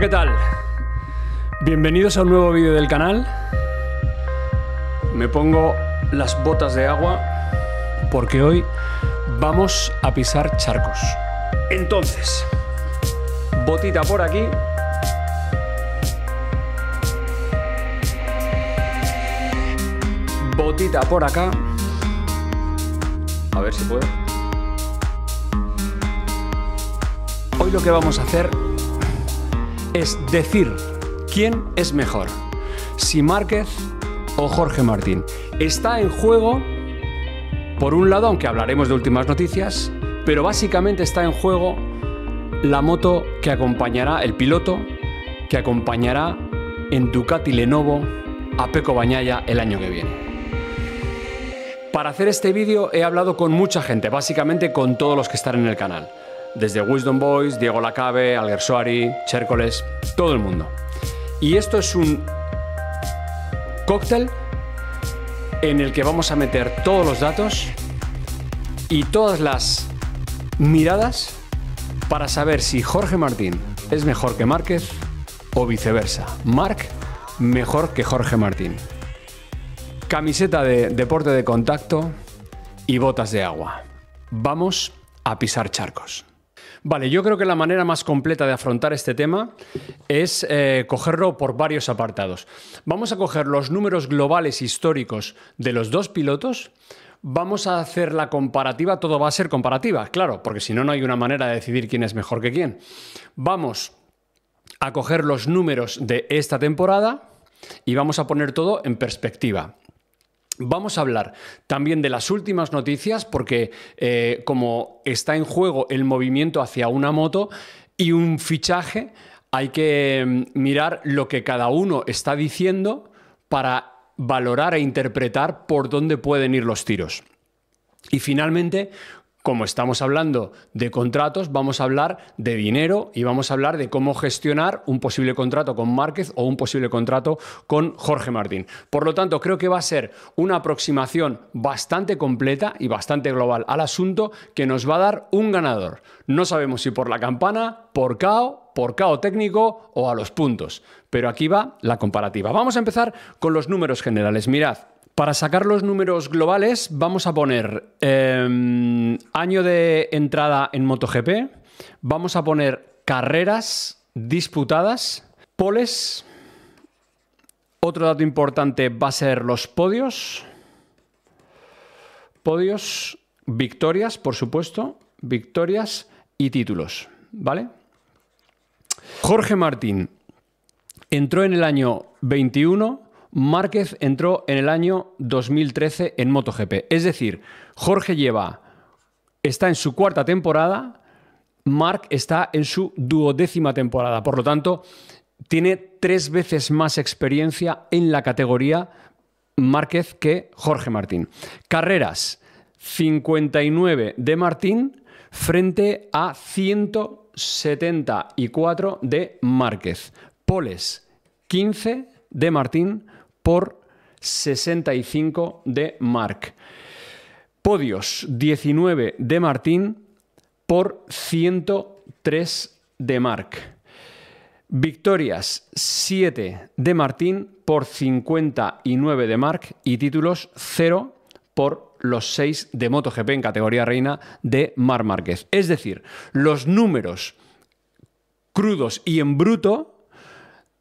¿qué tal? Bienvenidos a un nuevo vídeo del canal. Me pongo las botas de agua porque hoy vamos a pisar charcos. Entonces, botita por aquí. Botita por acá. A ver si puedo. Hoy lo que vamos a hacer es decir quién es mejor, si Márquez o Jorge Martín. Está en juego, por un lado, aunque hablaremos de últimas noticias, pero básicamente está en juego la moto que acompañará, el piloto que acompañará en Ducati Lenovo a Peco Bañaya el año que viene. Para hacer este vídeo he hablado con mucha gente, básicamente con todos los que están en el canal desde Wisdom Boys, Diego Lacabe, Alger Soari, Chércoles, todo el mundo. Y esto es un cóctel en el que vamos a meter todos los datos y todas las miradas para saber si Jorge Martín es mejor que Márquez o viceversa. Marc mejor que Jorge Martín. Camiseta de deporte de contacto y botas de agua. Vamos a pisar charcos. Vale, yo creo que la manera más completa de afrontar este tema es eh, cogerlo por varios apartados. Vamos a coger los números globales históricos de los dos pilotos, vamos a hacer la comparativa, todo va a ser comparativa, claro, porque si no, no hay una manera de decidir quién es mejor que quién. Vamos a coger los números de esta temporada y vamos a poner todo en perspectiva. Vamos a hablar también de las últimas noticias porque eh, como está en juego el movimiento hacia una moto y un fichaje, hay que mm, mirar lo que cada uno está diciendo para valorar e interpretar por dónde pueden ir los tiros. Y finalmente, como estamos hablando de contratos, vamos a hablar de dinero y vamos a hablar de cómo gestionar un posible contrato con Márquez o un posible contrato con Jorge Martín. Por lo tanto, creo que va a ser una aproximación bastante completa y bastante global al asunto que nos va a dar un ganador. No sabemos si por la campana, por KO, por KO técnico o a los puntos. Pero aquí va la comparativa. Vamos a empezar con los números generales. Mirad, para sacar los números globales vamos a poner em, año de entrada en MotoGP, vamos a poner carreras disputadas, poles. Otro dato importante va a ser los podios. Podios, victorias, por supuesto, victorias y títulos, ¿vale? Jorge Martín entró en el año 21, Márquez entró en el año 2013 en MotoGP. Es decir, Jorge lleva, está en su cuarta temporada, Marc está en su duodécima temporada. Por lo tanto, tiene tres veces más experiencia en la categoría Márquez que Jorge Martín. Carreras, 59 de Martín, frente a 174 de Márquez. Poles 15 de Martín por 65 de Marc. Podios 19 de Martín por 103 de Marc. Victorias 7 de Martín por 59 de Marc y títulos 0 por los 6 de MotoGP en categoría reina de Mar Márquez. Es decir, los números crudos y en bruto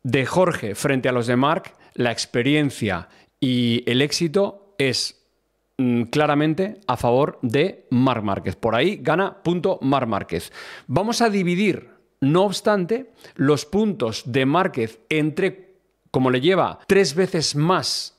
de Jorge frente a los de Marc, la experiencia y el éxito es mm, claramente a favor de Marc Márquez. Por ahí gana punto Mar Márquez. Vamos a dividir, no obstante, los puntos de Márquez entre, como le lleva tres veces más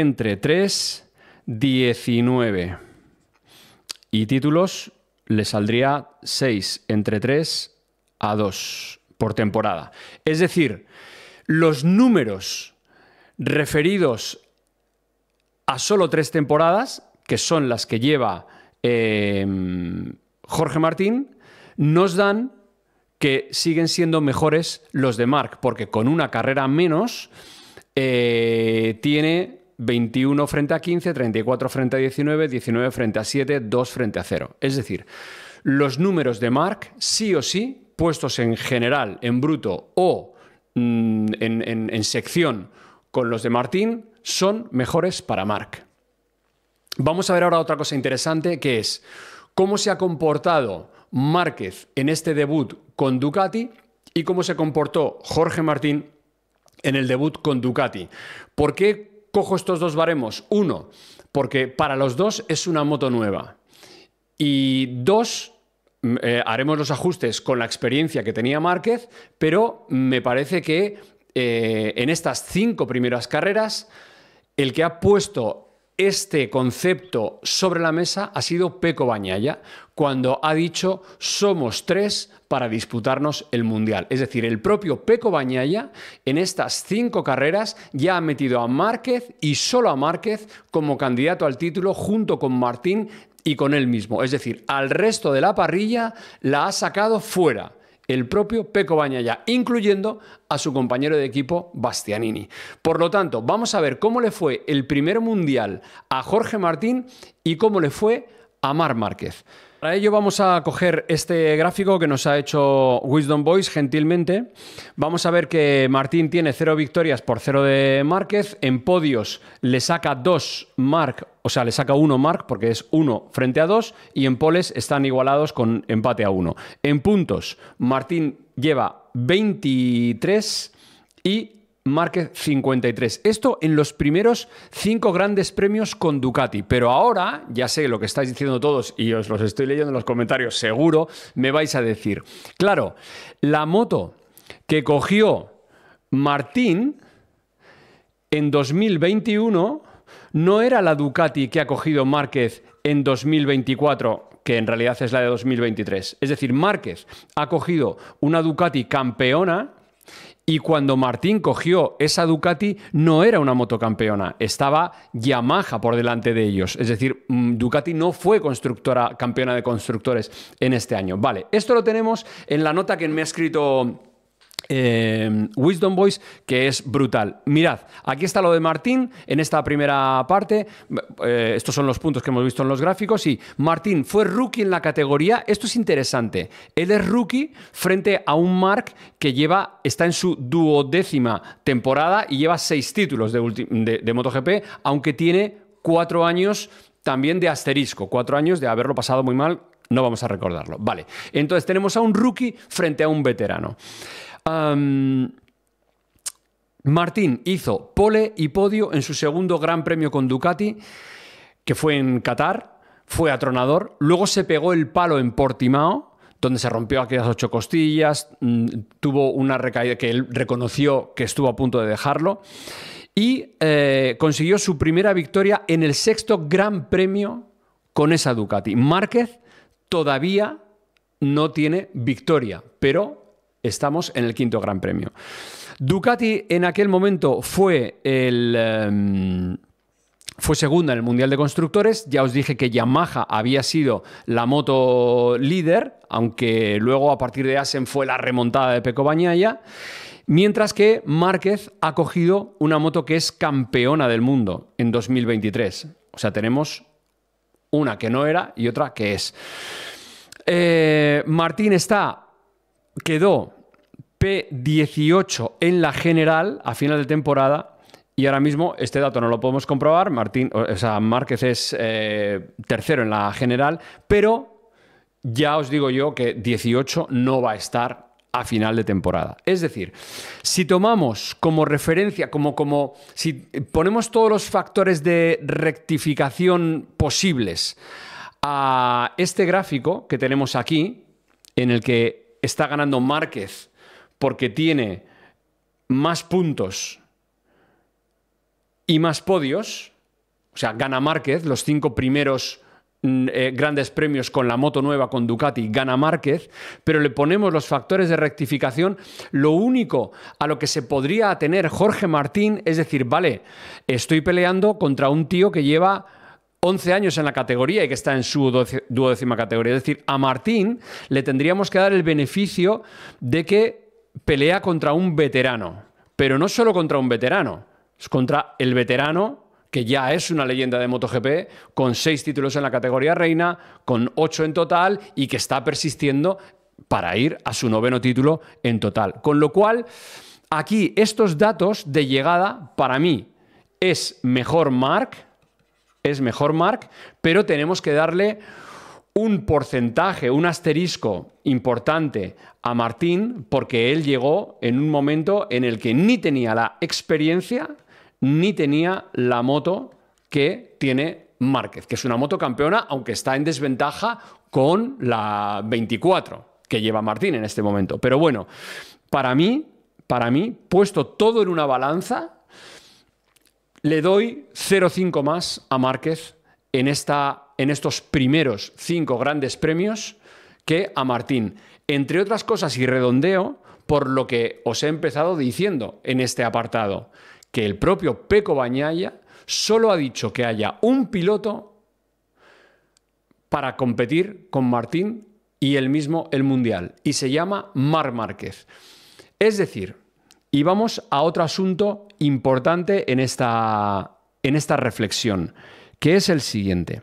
entre 3, 19. Y títulos le saldría 6 entre 3 a 2 por temporada. Es decir, los números referidos a solo tres temporadas, que son las que lleva em, Jorge Martín, nos dan que siguen siendo mejores los de Mark, porque con una carrera menos eh, tiene 21 frente a 15, 34 frente a 19, 19 frente a 7, 2 frente a 0. Es decir, los números de Mark, sí o sí, puestos en general, en bruto o mm, en, sección con los de Martín, son mejores para Mark. Vamos a ver ahora otra cosa interesante que es cómo se ha comportado Márquez en este debut con Ducati y cómo se comportó Jorge Martín en el debut con Ducati. ¿Por qué cojo estos dos baremos. Uno, porque para los dos es una moto nueva. Y dos, mm, eh, haremos los ajustes con la experiencia que tenía Márquez, pero me parece que eh, en estas cinco primeras carreras, el que ha puesto este concepto sobre la mesa ha sido Peco Bañaya, cuando ha dicho somos tres para disputarnos el Mundial. Es decir, el propio Peco Bañaya en estas cinco carreras ya ha metido a Márquez y solo a Márquez como candidato al título junto con Martín y con él mismo. Es decir, al resto de la parrilla la ha sacado fuera el propio Pecco Bañaya, incluyendo a su compañero de equipo Bastianini. Por lo tanto, vamos a ver cómo le fue el primer mundial a Jorge Martín y cómo le fue a Mar Márquez. Para ello vamos a coger este gráfico que nos ha hecho Wisdom Boys gentilmente. Vamos a ver que Martín tiene 0 victorias por 0 de Márquez. En podios le saca 2 Mark, o sea, le saca 1 Mark porque es 1 frente a 2 y en poles están igualados con empate a 1. En puntos, Martín lleva 23 y Márquez 53. Esto en los primeros cinco grandes premios con Ducati. Pero ahora, ya sé lo que estáis diciendo todos y os los estoy leyendo en los comentarios, seguro me vais a decir. Claro, la moto que cogió Martín en 2021 no era la Ducati que ha cogido Márquez en 2024 que en realidad es la de 2023. Es decir, Márquez ha cogido una Ducati campeona y cuando Martín cogió esa Ducati, no era una motocampeona, estaba Yamaha por delante de ellos. Es decir, mm, Ducati no fue constructora, campeona de constructores en este año. Vale, esto lo tenemos en la nota que me ha escrito Em, Wisdom Boys, que es brutal. Mirad, aquí está lo de Martín en esta primera parte. Eh, estos son los puntos que hemos visto en los gráficos. Y Martín fue rookie en la categoría. Esto es interesante. Él es rookie frente a un Mark que lleva, está en su duodécima temporada y lleva seis títulos de, de MotoGP, aunque tiene cuatro años también de asterisco, cuatro años de haberlo pasado muy mal. No vamos a recordarlo. Vale, entonces tenemos a un rookie frente a un veterano. Martín hizo pole y podio en su segundo gran premio con Ducati, que fue en Qatar, fue atronador, luego se pegó el palo en Portimao, donde se rompió aquellas ocho costillas, mm, tuvo una recaída que él reconoció que estuvo a punto de dejarlo, y eh, consiguió su primera victoria en el sexto gran premio con esa Ducati. Márquez todavía no tiene victoria, pero estamos en el quinto Gran Premio. Ducati en aquel momento fue el... Em, fue segunda en el Mundial de Constructores. Ya os dije que Yamaha había sido la moto líder, aunque luego a partir de Asen fue la remontada de Peco Bañaya. Mientras que Márquez ha cogido una moto que es campeona del mundo en 2023. O sea, tenemos una que no era y otra que es. Eh, Martín está quedó P18 en la general a final de temporada. Y ahora mismo este dato no lo podemos comprobar. Martín, o sea, Márquez es eh, tercero en la general, pero ya os digo yo que 18 no va a estar a final de temporada. Es decir, si tomamos como referencia, como, como si ponemos todos los factores de rectificación posibles a este gráfico que tenemos aquí, en el que está ganando Márquez porque tiene más puntos y más podios, o sea, gana Márquez los cinco primeros mm, eh, grandes premios con la moto nueva, con Ducati, gana Márquez, pero le ponemos los factores de rectificación. Lo único a lo que se podría atener Jorge Martín es decir, vale, estoy peleando contra un tío que lleva 11 años en la categoría y que está en su duodécima categoría. Es decir, a Martín le tendríamos que dar el beneficio de que pelea contra un veterano, pero no solo contra un veterano, es contra el veterano que ya es una leyenda de MotoGP, con seis títulos en la categoría reina, con ocho en total y que está persistiendo para ir a su noveno título en total. Con lo cual, aquí estos datos de llegada, para mí, es mejor Mark es mejor Mark, pero tenemos que darle un porcentaje, un asterisco importante a Martín, porque él llegó en un momento en el que ni tenía la experiencia ni tenía la moto que tiene Márquez, que es una moto campeona, aunque está en desventaja con la 24 que lleva Martín en este momento. Pero bueno, para mí, para mí, puesto todo en una balanza, le doy 0,5 más a Márquez en, esta, en estos primeros cinco grandes premios que a Martín. Entre otras cosas, y redondeo, por lo que os he empezado diciendo en este apartado, que el propio Peco Bañaya solo ha dicho que haya un piloto para competir con Martín y él mismo el Mundial, y se llama Mar Márquez. Es decir, y vamos a otro asunto importante en esta, en esta reflexión, que es el siguiente.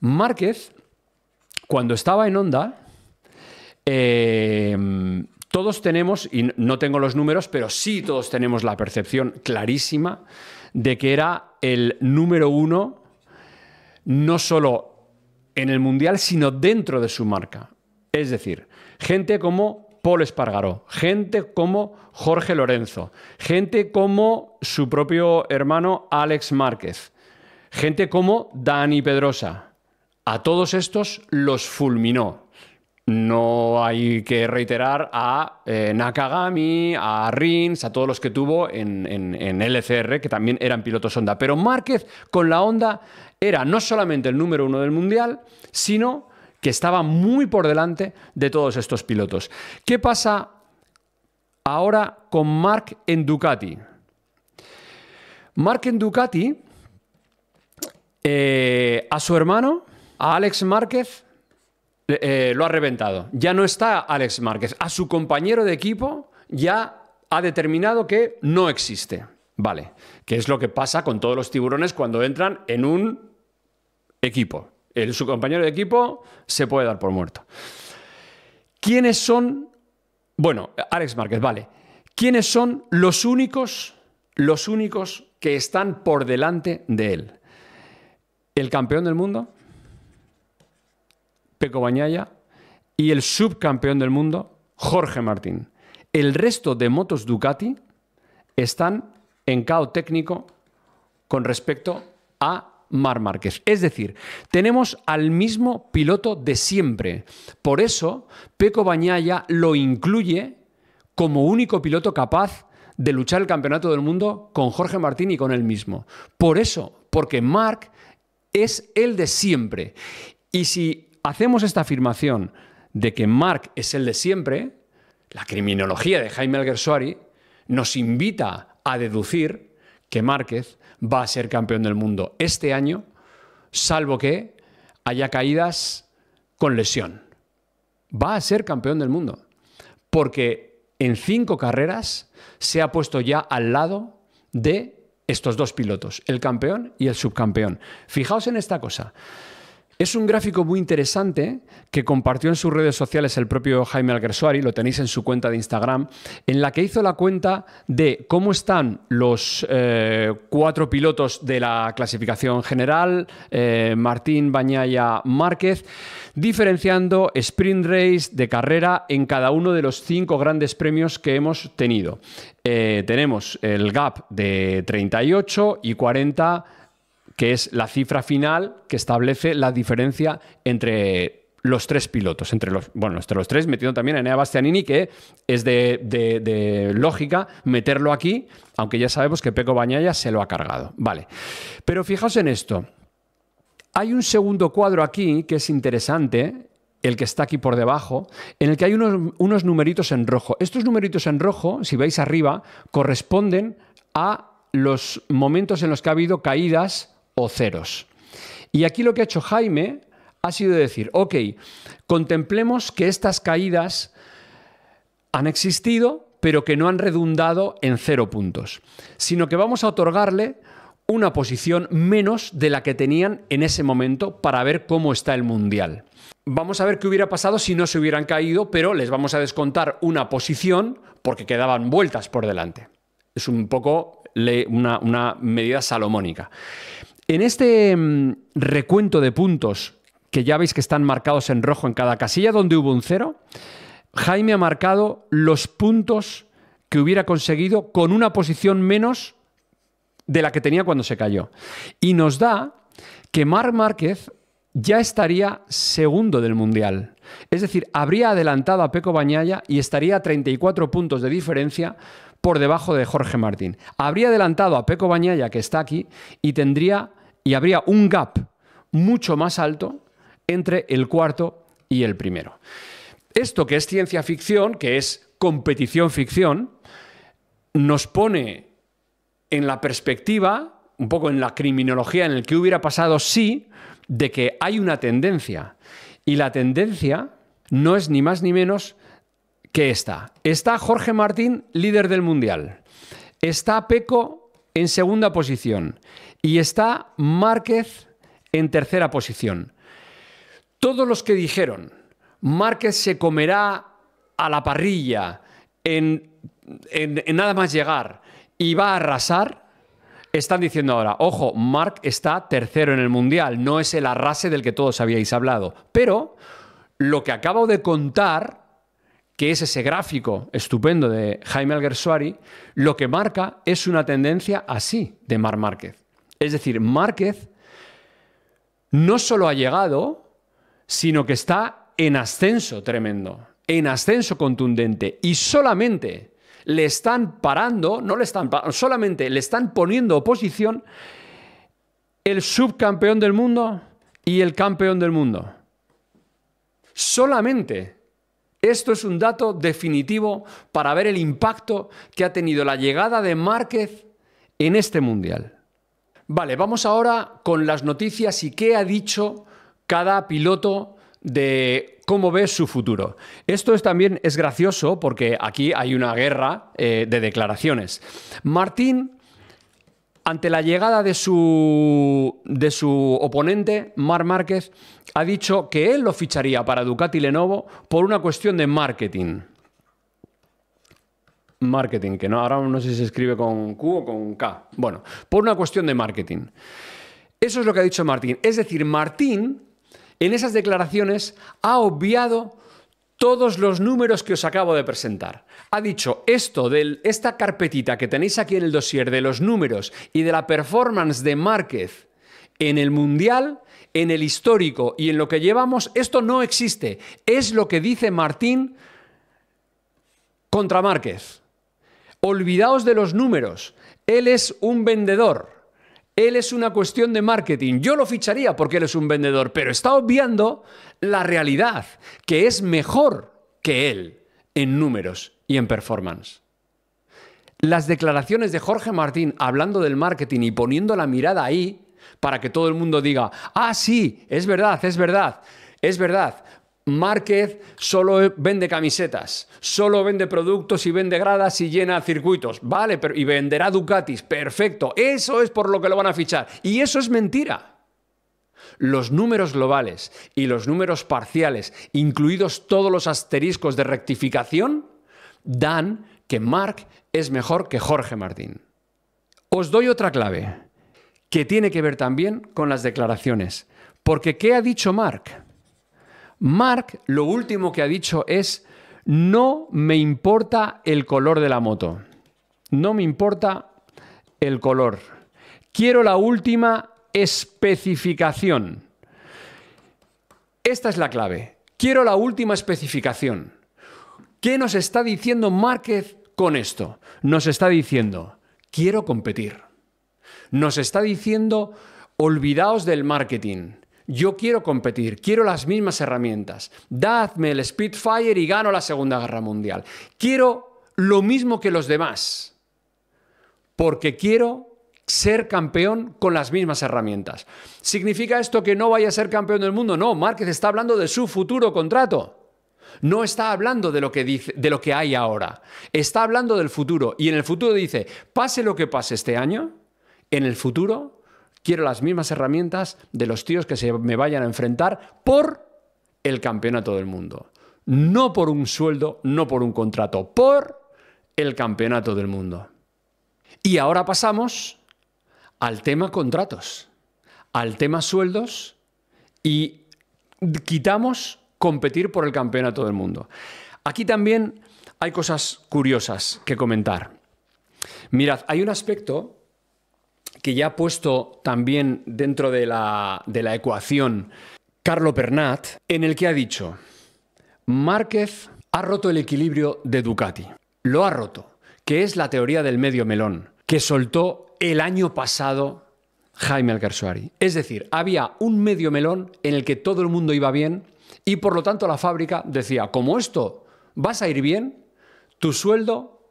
Márquez, cuando estaba en Onda, eh, todos tenemos, y no tengo los números, pero sí todos tenemos la percepción clarísima de que era el número uno, no solo en el Mundial, sino dentro de su marca. Es decir, gente como Paul Espargaró, gente como Jorge Lorenzo, gente como su propio hermano Alex Márquez, gente como Dani Pedrosa. A todos estos los fulminó. No hay que reiterar a eh, Nakagami, a Rins, a todos los que tuvo en, en, LCR, que también eran pilotos Honda. Pero Márquez con la Honda era no solamente el número uno del mundial, sino que estaba muy por delante de todos estos pilotos. ¿Qué pasa ahora con Mark en Ducati? Mark en Ducati, eh, a su hermano, a Alex Márquez, eh, lo ha reventado. Ya no está Alex Márquez. A su compañero de equipo ya ha determinado que no existe. Vale, que es lo que pasa con todos los tiburones cuando entran en un equipo su compañero de equipo se puede dar por muerto. ¿Quiénes son? Bueno, Alex Márquez, vale. ¿Quiénes son los únicos, los únicos que están por delante de él? El campeón del mundo, Peco Bañaya, y el subcampeón del mundo, Jorge Martín. El resto de motos Ducati están en caos técnico con respecto a es decir, tenemos al mismo piloto de siempre. Por eso, Peco Bañaya lo incluye como único piloto capaz de luchar el campeonato del mundo con Jorge Martín y con él mismo. Por eso, porque Marc es el de siempre. Y si hacemos esta afirmación de que Marc es el de siempre, la criminología de Jaime Alguersuari nos invita a deducir que Márquez va a ser campeón del mundo este año, salvo que haya caídas con lesión. Va a ser campeón del mundo, porque en cinco carreras se ha puesto ya al lado de estos dos pilotos, el campeón y el subcampeón. Fijaos en esta cosa. Es un gráfico muy interesante que compartió en sus redes sociales el propio Jaime Alguersuari, lo tenéis en su cuenta de Instagram, en la que hizo la cuenta de cómo están los eh, cuatro pilotos de la clasificación general, eh, Martín Bañaya Márquez, diferenciando sprint race de carrera en cada uno de los cinco grandes premios que hemos tenido. Eh, tenemos el gap de 38 y 40 que es la cifra final que establece la diferencia entre los tres pilotos, entre los, bueno, entre los tres, metiendo también a Enea Bastianini, que es de, lógica meterlo aquí, aunque ya sabemos que Peco Bañaya se lo ha cargado. Vale. Pero fijaos en esto. Hay un segundo cuadro aquí que es interesante, el que está aquí por debajo, en el que hay unos, unos numeritos en rojo. Estos numeritos en rojo, si veis arriba, corresponden a los momentos en los que ha habido caídas o ceros. Y aquí lo que ha hecho Jaime ha sido decir, ok, contemplemos que estas caídas han existido, pero que no han redundado en cero puntos, sino que vamos a otorgarle una posición menos de la que tenían en ese momento para ver cómo está el mundial. Vamos a ver qué hubiera pasado si no se hubieran caído, pero les vamos a descontar una posición porque quedaban vueltas por delante. Es un poco una, una medida salomónica. En este mm, recuento de puntos, que ya veis que están marcados en rojo en cada casilla donde hubo un cero, Jaime ha marcado los puntos que hubiera conseguido con una posición menos de la que tenía cuando se cayó. Y nos da que Marc Márquez ya estaría segundo del Mundial. Es decir, habría adelantado a Peco Bañaya y estaría a 34 puntos de diferencia por debajo de Jorge Martín. Habría adelantado a Peco Bañaya, que está aquí, y tendría y habría un gap mucho más alto entre el cuarto y el primero. Esto que es ciencia ficción, que es competición ficción, nos pone en la perspectiva, un poco en la criminología, en el que hubiera pasado sí, de que hay una tendencia. Y la tendencia no es ni más ni menos que esta. Está Jorge Martín, líder del Mundial. Está Peco en segunda posición y está Márquez en tercera posición. Todos los que dijeron Márquez se comerá a la parrilla en, nada más llegar y va a arrasar, están diciendo ahora, ojo, Mark está tercero en el Mundial, no es el arrase del que todos habíais hablado. Pero lo que acabo de contar, que es ese gráfico estupendo de Jaime Alguersuari, lo que marca es una tendencia así de Mar Márquez. Es decir, Márquez no solo ha llegado, sino que está en ascenso tremendo, en ascenso contundente y solamente le están parando, no le están solamente le están poniendo oposición el subcampeón del mundo y el campeón del mundo. Solamente. Esto es un dato definitivo para ver el impacto que ha tenido la llegada de Márquez en este mundial. Vale, vamos ahora con las noticias y qué ha dicho cada piloto de cómo ve su futuro. Esto también es gracioso porque aquí hay una guerra eh, de declaraciones. Martín, ante la llegada de su, de su oponente, Mar Márquez, ha dicho que él lo ficharía para Ducati Lenovo por una cuestión de marketing marketing, que no, ahora no sé si se escribe con Q o con K. Bueno, por una cuestión de marketing. Eso es lo que ha dicho Martín. Es decir, Martín en esas declaraciones ha obviado todos los números que os acabo de presentar. Ha dicho esto de esta carpetita que tenéis aquí en el dossier de los números y de la performance de Márquez en el Mundial, en el histórico y en lo que llevamos, esto no existe. Es lo que dice Martín contra Márquez. Olvidaos de los números. Él es un vendedor. Él es una cuestión de marketing. Yo lo ficharía porque él es un vendedor, pero está obviando la realidad, que es mejor que él en números y en performance. Las declaraciones de Jorge Martín hablando del marketing y poniendo la mirada ahí para que todo el mundo diga, ah, sí, es verdad, es verdad, es verdad. Márquez solo vende camisetas, solo vende productos y vende gradas y llena circuitos. Vale, pero y venderá Ducatis. Perfecto. Eso es por lo que lo van a fichar. Y eso es mentira. Los números globales y los números parciales, incluidos todos los asteriscos de rectificación, dan que Mark es mejor que Jorge Martín. Os doy otra clave, que tiene que ver también con las declaraciones. Porque ¿qué ha dicho Mark. Mark lo último que ha dicho es, no me importa el color de la moto, no me importa el color, quiero la última especificación. Esta es la clave, quiero la última especificación. ¿Qué nos está diciendo Márquez con esto? Nos está diciendo, quiero competir. Nos está diciendo, olvidaos del marketing. Yo quiero competir, quiero las mismas herramientas. Dadme el Spitfire y gano la Segunda Guerra Mundial. Quiero lo mismo que los demás, porque quiero ser campeón con las mismas herramientas. ¿Significa esto que no vaya a ser campeón del mundo? No, Márquez está hablando de su futuro contrato. No está hablando de lo que de lo que hay ahora. Está hablando del futuro y en el futuro dice, pase lo que pase este año, en el futuro quiero las mismas herramientas de los tíos que se me vayan a enfrentar por el campeonato del mundo. No por un sueldo, no por un contrato, por el campeonato del mundo. Y ahora pasamos al tema contratos, al tema sueldos y quitamos competir por el campeonato del mundo. Aquí también hay cosas curiosas que comentar. Mirad, hay un aspecto que ya ha puesto también dentro de la, ecuación Carlo Pernat, en el que ha dicho, Márquez ha roto el equilibrio de Ducati, lo ha roto, que es la teoría del medio melón, que soltó el año pasado Jaime Alcarsuari. Es decir, había un medio melón en el que todo el mundo iba bien y por lo tanto la fábrica decía, como esto vas a ir bien, tu sueldo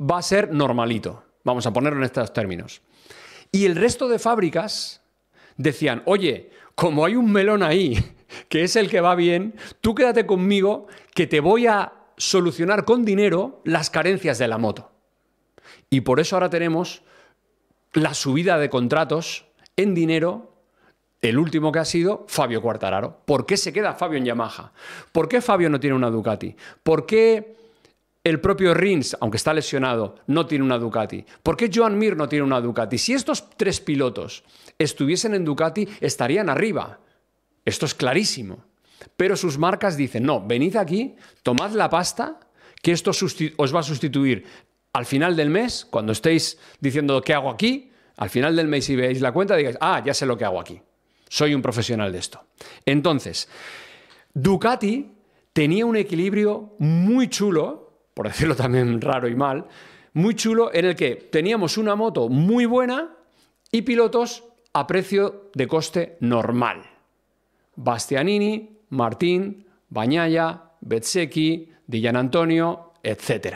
va a ser normalito. Vamos a ponerlo en estos términos. Y el resto de fábricas decían, oye, como hay un melón ahí, que es el que va bien, tú quédate conmigo, que te voy a solucionar con dinero las carencias de la moto. Y por eso ahora tenemos la subida de contratos en dinero el último que ha sido Fabio Cuartararo. ¿Por qué se queda Fabio en Yamaha? ¿Por qué Fabio no tiene una Ducati? ¿Por qué el propio Rins, aunque está lesionado, no tiene una Ducati. ¿Por qué Joan Mir no tiene una Ducati? Si estos tres pilotos estuviesen en Ducati, estarían arriba. Esto es clarísimo. Pero sus marcas dicen, no, venid aquí, tomad la pasta, que esto os va a sustituir al final del mes, cuando estéis diciendo qué hago aquí, al final del mes y veáis la cuenta, digáis, ah, ya sé lo que hago aquí. Soy un profesional de esto. Entonces, Ducati tenía un equilibrio muy chulo por decirlo también raro y mal, muy chulo en el que teníamos una moto muy buena y pilotos a precio de coste normal. Bastianini, Martín, Bañaya, Betseki, Dillan Antonio, etc.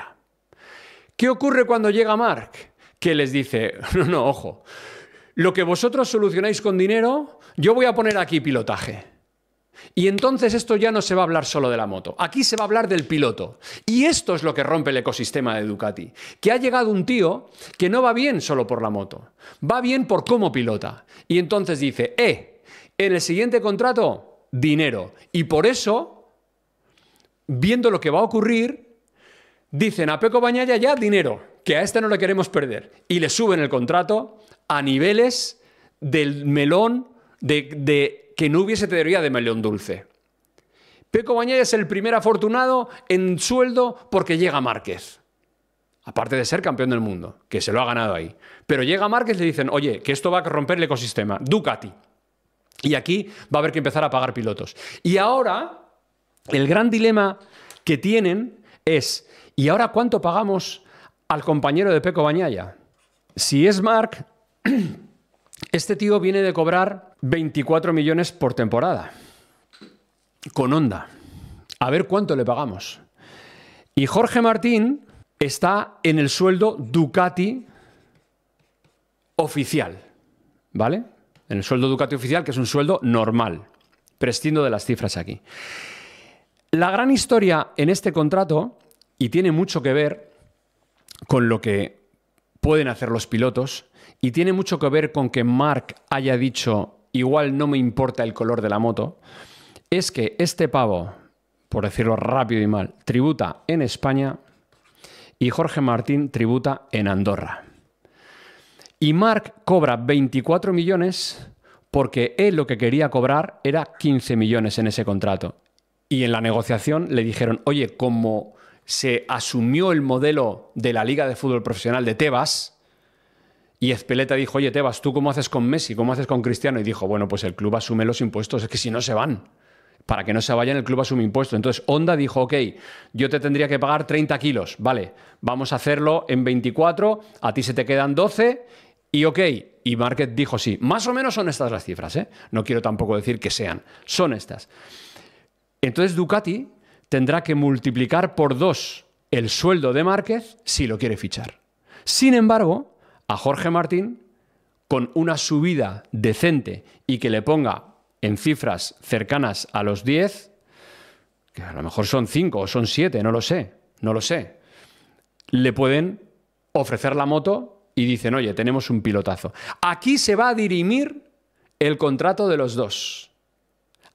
¿Qué ocurre cuando llega Mark? Que les dice, no, no, ojo, lo que vosotros solucionáis con dinero, yo voy a poner aquí pilotaje. Y entonces esto ya no se va a hablar solo de la moto, aquí se va a hablar del piloto. Y esto es lo que rompe el ecosistema de Ducati, que ha llegado un tío que no va bien solo por la moto, va bien por cómo pilota. Y entonces dice, eh, en el siguiente contrato, dinero. Y por eso, viendo lo que va a ocurrir, dicen a Peco Bañaya ya dinero, que a este no le queremos perder. Y le suben el contrato a niveles del melón de que no hubiese teoría de melón dulce. Peco Bañaya es el primer afortunado en sueldo porque llega Márquez. Aparte de ser campeón del mundo, que se lo ha ganado ahí. Pero llega Márquez y le dicen, oye, que esto va a romper el ecosistema. Ducati. Y aquí va a haber que empezar a pagar pilotos. Y ahora, el gran dilema que tienen es, ¿y ahora cuánto pagamos al compañero de Peco Bañaya? Si es Marc, Este tío viene de cobrar 24 millones por temporada con Honda. A ver cuánto le pagamos. Y Jorge Martín está en el sueldo Ducati oficial, ¿vale? En el sueldo Ducati oficial, que es un sueldo normal. Prescindo de las cifras aquí. La gran historia en este contrato, y tiene mucho que ver con lo que pueden hacer los pilotos, y tiene mucho que ver con que Mark haya dicho, igual no me importa el color de la moto, es que este pavo, por decirlo rápido y mal, tributa en España y Jorge Martín tributa en Andorra. Y Mark cobra 24 millones porque él lo que quería cobrar era 15 millones en ese contrato. Y en la negociación le dijeron, oye, como se asumió el modelo de la Liga de Fútbol Profesional de Tebas, y Ezpeleta dijo, oye, Tebas, ¿tú cómo haces con Messi? ¿Cómo haces con Cristiano? Y dijo, bueno, pues el club asume los impuestos, es que si no se van. Para que no se vayan, el club asume impuestos. Entonces, onda dijo, ok, yo te tendría que pagar 30 kilos, vale, vamos a hacerlo en 24, a ti se te quedan 12 y ok, y Márquez dijo, sí, más o menos son estas las cifras, ¿eh? no quiero tampoco decir que sean, son estas. Entonces, Ducati tendrá que multiplicar por dos el sueldo de Márquez si lo quiere fichar. Sin embargo, a Jorge Martín con una subida decente y que le ponga en cifras cercanas a los 10, que a lo mejor son 5 o son 7, no lo sé, no lo sé, le pueden ofrecer la moto y dicen, oye, tenemos un pilotazo. Aquí se va a dirimir el contrato de los dos.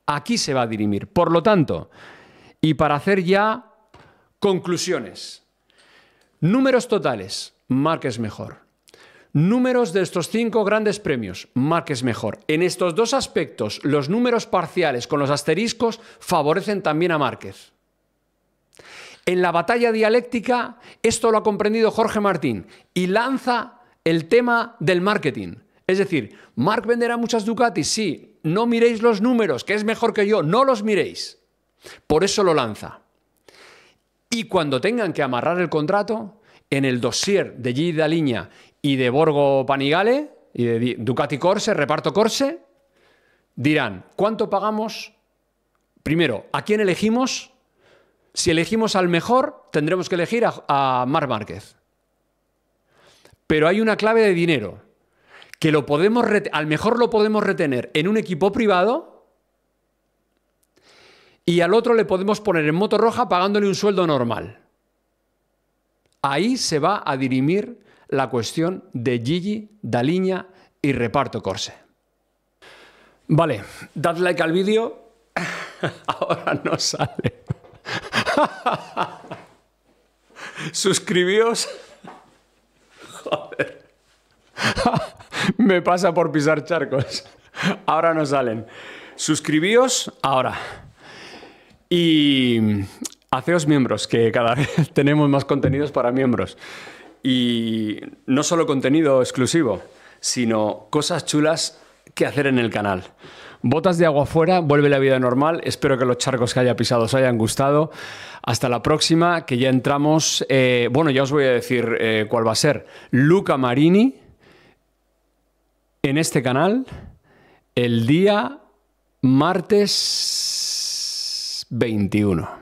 Aquí se va a dirimir. Por lo tanto, y para hacer ya conclusiones, números totales, marques mejor. Números de estos cinco grandes premios, marques mejor. En estos dos aspectos, los números parciales con los asteriscos favorecen también a Márquez. En la batalla dialéctica, esto lo ha comprendido Jorge Martín y lanza el tema del marketing. Es decir, Mark venderá muchas Ducatis, sí, no miréis los números, que es mejor que yo, no los miréis. Por eso lo lanza. Y cuando tengan que amarrar el contrato, en el dossier de Gida Liña y de Borgo Panigale y de Ducati Corse, reparto Corse, dirán, ¿cuánto pagamos? Primero, ¿a quién elegimos? Si elegimos al mejor, tendremos que elegir a, Mar Márquez. Pero hay una clave de dinero, que lo podemos al mejor lo podemos retener en un equipo privado y al otro le podemos poner en moto roja pagándole un sueldo normal. Ahí se va a dirimir la cuestión de Gigi, Daliña y reparto corse. Vale, dad like al vídeo. Ahora no sale. Suscribíos. Joder. Me pasa por pisar charcos. Ahora no salen. Suscribíos ahora. Y hacéos miembros, que cada vez tenemos más contenidos para miembros. Y no solo contenido exclusivo, sino cosas chulas que hacer en el canal. Botas de agua afuera, vuelve la vida normal. Espero que los charcos que haya pisado os hayan gustado. Hasta la próxima, que ya entramos. Eh, bueno, ya os voy a decir eh, cuál va a ser. Luca Marini en este canal el día martes 21.